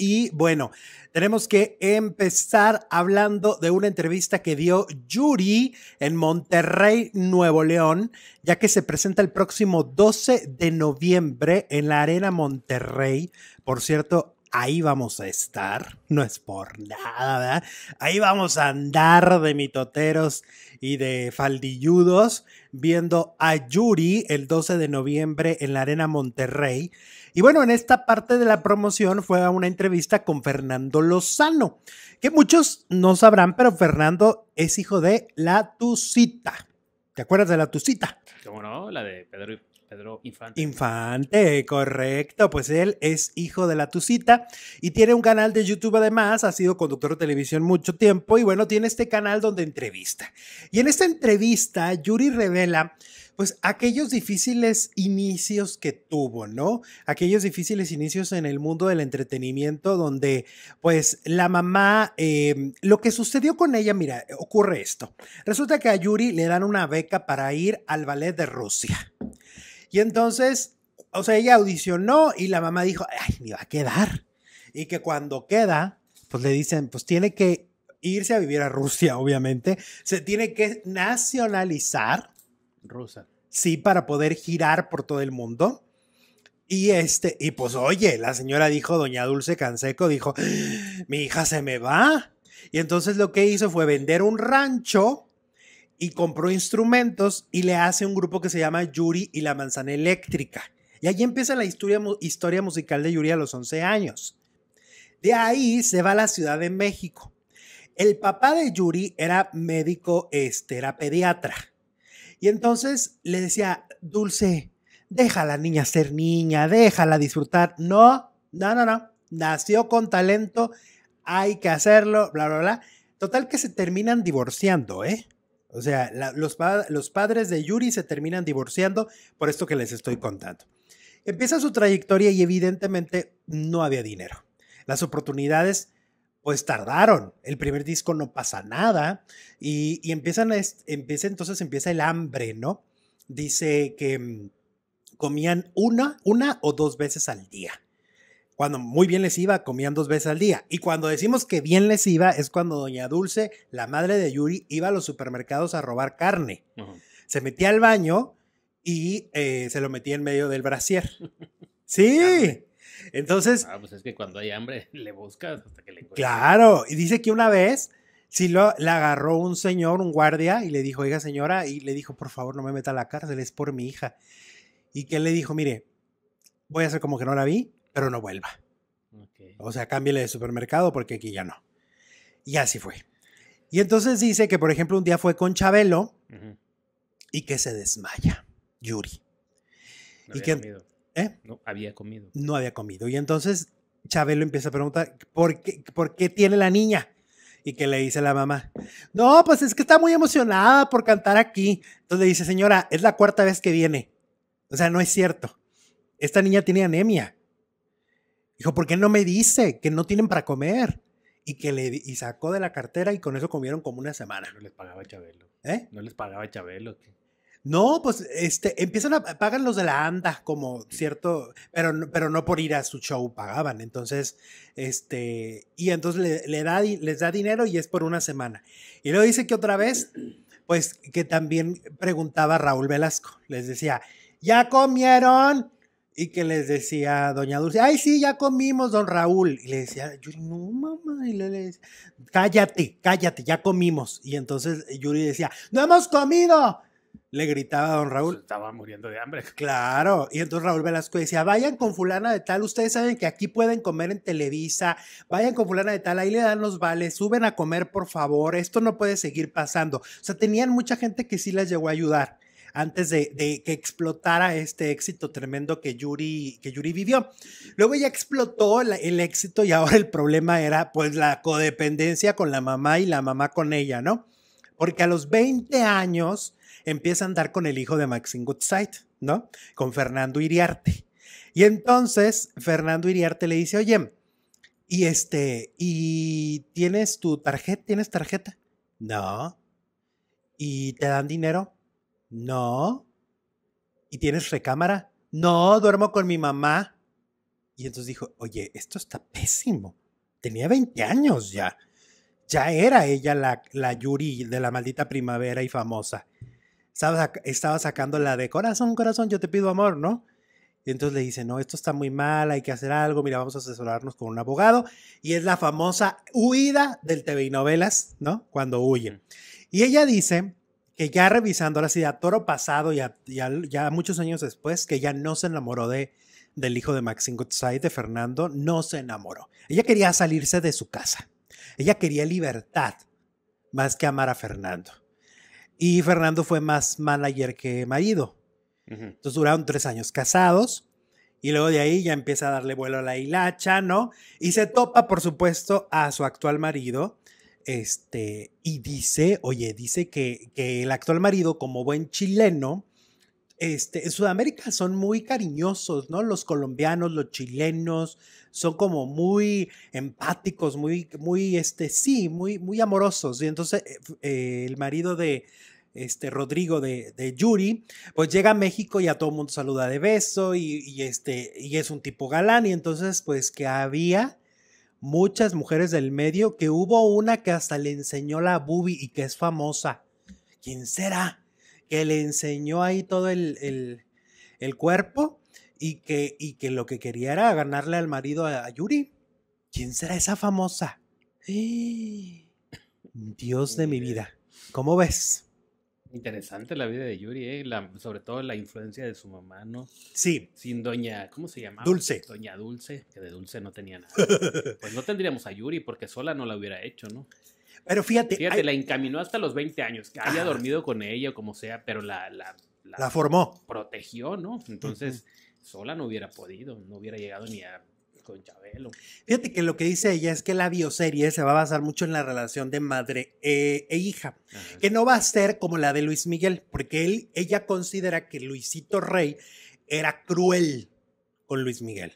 Y bueno, tenemos que empezar hablando de una entrevista que dio Yuri en Monterrey, Nuevo León, ya que se presenta el próximo 12 de noviembre en la Arena Monterrey. Por cierto, ahí vamos a estar, no es por nada, Ahí vamos a andar de mitoteros y de faldilludos viendo a Yuri el 12 de noviembre en la Arena Monterrey. Y bueno, en esta parte de la promoción fue una entrevista con Fernando Lozano, que muchos no sabrán, pero Fernando es hijo de La Tucita. ¿Te acuerdas de La Tucita? ¿Cómo no? La de Pedro Pedro Infante. Infante, correcto. Pues él es hijo de la Tucita y tiene un canal de YouTube además, ha sido conductor de televisión mucho tiempo y bueno, tiene este canal donde entrevista. Y en esta entrevista, Yuri revela pues aquellos difíciles inicios que tuvo, ¿no? Aquellos difíciles inicios en el mundo del entretenimiento donde pues la mamá, em, lo que sucedió con ella, mira, ocurre esto. Resulta que a Yuri le dan una beca para ir al ballet de Rusia. Y entonces, o sea, ella audicionó y la mamá dijo, ay, me va a quedar. Y que cuando queda, pues le dicen, pues tiene que irse a vivir a Rusia, obviamente, se tiene que nacionalizar rusa. Sí, para poder girar por todo el mundo. Y este, y pues oye, la señora dijo, doña Dulce Canseco dijo, mi hija se me va. Y entonces lo que hizo fue vender un rancho y compró instrumentos y le hace un grupo que se llama Yuri y la manzana eléctrica. Y ahí empieza la historia, musical de Yuri a los 11 años. De ahí se va a la Ciudad de México. El papá de Yuri era médico, este, era pediatra. Y entonces le decía, Dulce, deja a la niña ser niña, déjala disfrutar. No, no, no, no. Nació con talento, hay que hacerlo, bla, bla, bla. Total que se terminan divorciando, ¿eh? O sea, los, los padres de Yuri se terminan divorciando por esto que les estoy contando. Empieza su trayectoria y evidentemente no había dinero. Las oportunidades pues tardaron. El primer disco no pasa nada y, empiezan empieza, entonces empieza el hambre, ¿no? Dice que mm, comían una, una o dos veces al día. Cuando muy bien les iba, comían dos veces al día. Y cuando decimos que bien les iba, es cuando Doña Dulce, la madre de Yuri, iba a los supermercados a robar carne. Se metía al baño y eh, se lo metía en medio del brasier. Sí, entonces. Ah, pues es que cuando hay hambre le buscas hasta que le Claro, y dice que una vez si lo, la agarró un señor, un guardia, y le dijo, oiga señora, y le dijo, por favor no me meta a la cárcel, es por mi hija. Y que él le dijo, mire, voy a hacer como que no la vi, pero no vuelva. O sea, cámbiale de supermercado porque aquí ya no. Y así fue. Y entonces dice que, por ejemplo, un día fue con Chabelo y que se desmaya, Yuri. y que, ¿Eh? No había comido. No había comido. Y entonces Chabelo empieza a preguntar, ¿por qué, ¿por qué tiene la niña? Y que le dice la mamá, no, pues es que está muy emocionada por cantar aquí. Entonces le dice, señora, es la cuarta vez que viene. O sea, no es cierto. Esta niña tiene anemia. Dijo, ¿por qué no me dice que no tienen para comer? Y que le sacó de la cartera y con eso comieron como una semana. No les pagaba Chabelo. ¿Eh? No les pagaba Chabelo. ¿qué? No, pues este, empiezan a, pagar los de la ANDA como cierto, pero, pero no por ir a su show pagaban. Entonces, este, y entonces le, da, les da dinero y es por una semana. Y luego dice que otra vez, pues que también preguntaba Raúl Velasco, les decía, ¿ya comieron? Y que les decía doña Dulce, ay, sí, ya comimos, don Raúl. Y le decía, no, mamá. Y le, decía, cállate, cállate, ya comimos. Y entonces Yuri decía, no hemos comido le gritaba a don Raúl. estaba muriendo de hambre. Claro, y entonces Raúl Velasco decía, vayan con fulana de tal, ustedes saben que aquí pueden comer en Televisa, vayan con fulana de tal, ahí le dan los vales, suben a comer por favor, esto no puede seguir pasando. O sea, tenían mucha gente que sí las llegó a ayudar antes de, que explotara este éxito tremendo que Yuri, que Yuri vivió. Luego ya explotó el éxito y ahora el problema era pues la codependencia con la mamá y la mamá con ella, ¿no? Porque a los 20 años empieza a andar con el hijo de Maxine Goodside, ¿no? Con Fernando Iriarte. Y entonces Fernando Iriarte le dice, oye, y este, ¿y tienes tu tarjeta? ¿Tienes tarjeta? No. ¿Y te dan dinero? No. ¿Y tienes recámara? No, duermo con mi mamá. Y entonces dijo, oye, esto está pésimo. Tenía 20 años ya. Ya era ella la, la Yuri de la maldita primavera y famosa estaba, estaba sacando la de corazón, corazón, yo te pido amor, ¿no? Y entonces le dice, no, esto está muy mal, hay que hacer algo, mira, vamos a asesorarnos con un abogado. Y es la famosa huida del TV y novelas, ¿no? Cuando huyen. Y ella dice que ya revisando sí a toro pasado y ya muchos años después, que ya no se enamoró de, del hijo de Maxine Goodside, de Fernando, no se enamoró. Ella quería salirse de su casa. Ella quería libertad más que amar a Fernando. Y Fernando fue más manager que marido. Entonces duraron tres años casados. Y luego de ahí ya empieza a darle vuelo a la hilacha, ¿no? Y se topa, por supuesto, a su actual marido. Este, y dice, oye, dice que, que el actual marido, como buen chileno, este, en Sudamérica son muy cariñosos, ¿no? Los colombianos, los chilenos, son como muy empáticos, muy, muy, este, sí, muy, muy amorosos. Y entonces eh, eh, el marido de, este Rodrigo de, de, Yuri, pues llega a México y a todo el mundo saluda de beso y, este, y es un tipo galán y entonces pues que había muchas mujeres del medio, que hubo una que hasta le enseñó la bubi y que es famosa. ¿Quién será? que le enseñó ahí todo el, cuerpo y que, y que lo que quería era ganarle al marido a, Yuri. ¿Quién será esa famosa? Dios de mi vida. ¿Cómo ves? Interesante la vida de Yuri, ¿eh? sobre todo la influencia de su mamá, ¿no? Sí. Sin doña, ¿cómo se llamaba? Dulce. Doña Dulce, que de Dulce no tenía nada. pues no tendríamos a Yuri porque sola no la hubiera hecho, ¿no? Pero fíjate. Fíjate, la encaminó hasta los 20 años, que había ah. dormido con ella o como sea, pero la, la, formó. Protegió, ¿no? Entonces, sola no hubiera podido, no hubiera llegado ni a con Chabelo. Fíjate que lo que dice ella es que la bioserie se va a basar mucho en la relación de madre eh, e hija, que no va a ser como la de Luis Miguel, porque él, ella considera que Luisito Rey era cruel con Luis Miguel.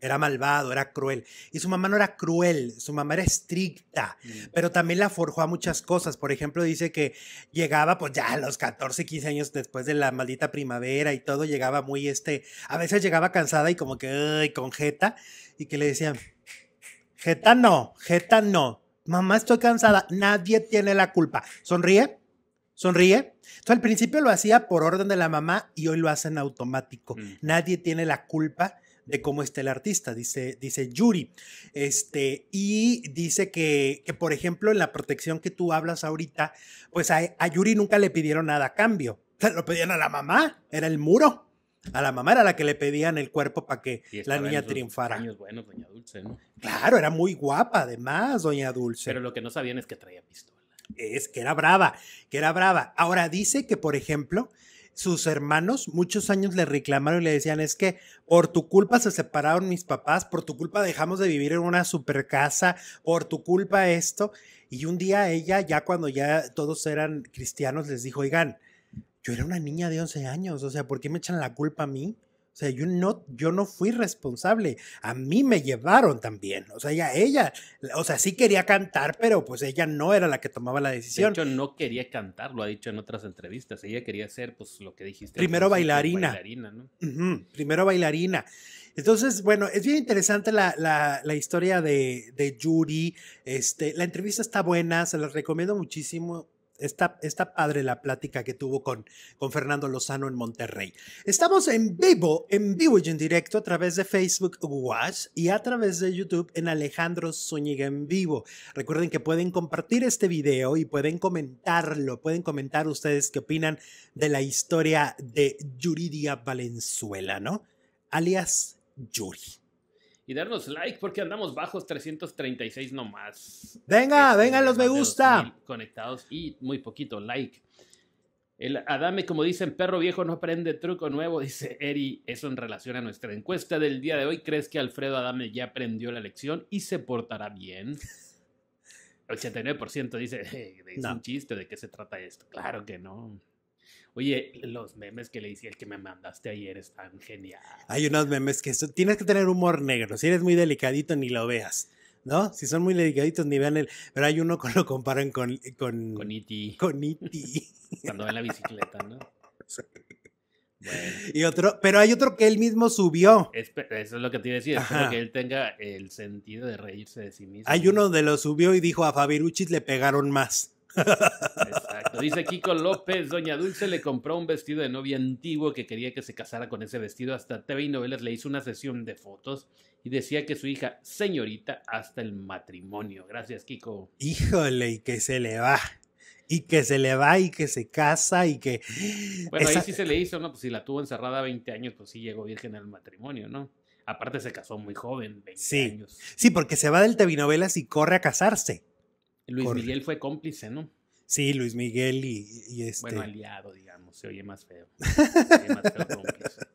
Era malvado, era cruel. Y su mamá no era cruel, su mamá era estricta, mm. pero también la forjó a muchas cosas. Por ejemplo, dice que llegaba, pues ya a los 14, 15 años después de la maldita primavera y todo, llegaba muy este, a veces llegaba cansada y como que, con jeta, y que le decían, jeta no, jeta no, mamá estoy cansada, nadie tiene la culpa. Sonríe, sonríe. Entonces, al principio lo hacía por orden de la mamá y hoy lo hacen automático. Mm. Nadie tiene la culpa de cómo está el artista, dice, dice Yuri. Este, y dice que, por ejemplo, en la protección que tú hablas ahorita, pues a, Yuri nunca le pidieron nada a cambio. Lo pedían a la mamá, era el muro. A la mamá era la que le pedían el cuerpo para que la niña triunfara. Años buenos, doña Dulce, Claro, era muy guapa, además, doña Dulce. Pero lo que no sabían es que traía pistola es que era brava, que era brava. Ahora dice que, por ejemplo, sus hermanos muchos años le reclamaron y le decían, es que por tu culpa se separaron mis papás, por tu culpa dejamos de vivir en una super casa, por tu culpa esto. Y un día ella, ya cuando ya todos eran cristianos, les dijo, oigan, yo era una niña de 11 años, o sea, ¿por qué me echan la culpa a mí? O sea, yo no, yo no fui responsable. A mí me llevaron también. O sea, ella, ella, o sea, sí quería cantar, pero pues ella no era la que tomaba la decisión. De hecho, no quería cantar, lo ha dicho en otras entrevistas. Ella quería ser, pues, lo que dijiste. Primero bailarina. Primero bailarina. Entonces, bueno, es bien interesante la, historia de, de, Yuri. Este, la entrevista está buena, se la recomiendo muchísimo. Está, padre la plática que tuvo con, con Fernando Lozano en Monterrey. Estamos en vivo, en vivo y en directo a través de Facebook Watch y a través de YouTube en Alejandro Zúñiga en vivo. Recuerden que pueden compartir este video y pueden comentarlo, pueden comentar ustedes qué opinan de la historia de Yuridia Valenzuela, ¿no? Alias Yuri y darnos like porque andamos bajos 336 nomás. Venga, este, venga vengan los me gusta. Conectados y muy poquito like. El Adame, como dicen, perro viejo no aprende truco nuevo, dice Eri. Eso en relación a nuestra encuesta del día de hoy. ¿Crees que Alfredo Adame ya aprendió la lección y se portará bien? El 89% dice, es un chiste, ¿de qué se trata esto? Claro que no. Oye, los memes que le hice, el que me mandaste ayer, están genial. Hay unos memes que tienes que tener humor negro. Si eres muy delicadito, ni lo veas. ¿No? Si son muy delicaditos, ni vean el. Pero hay uno que lo comparan con. Con, con Iti. E con Iti. E Cuando va la bicicleta, ¿no? Bueno. Y otro, pero hay otro que él mismo subió. eso es lo que te iba a decir, que él tenga el sentido de reírse de sí mismo. Hay uno donde lo subió y dijo a Fabiruchis le pegaron más. Lo dice Kiko López, doña Dulce le compró un vestido de novia antiguo que quería que se casara con ese vestido. Hasta TV y Novelas le hizo una sesión de fotos y decía que su hija, señorita, hasta el matrimonio. Gracias, Kiko. Híjole, y que se le va y que se le va y que se casa y que... Bueno, ahí sí se le hizo, ¿no? Pues si la tuvo encerrada 20 años, pues sí llegó virgen al matrimonio, ¿no? Aparte se casó muy joven, 20 años. Sí, porque se va del Novelas y corre a casarse. Luis Miguel fue cómplice, ¿no? Sí, Luis Miguel y, y este. Bueno, aliado, digamos, se oye más feo. Se oye más feo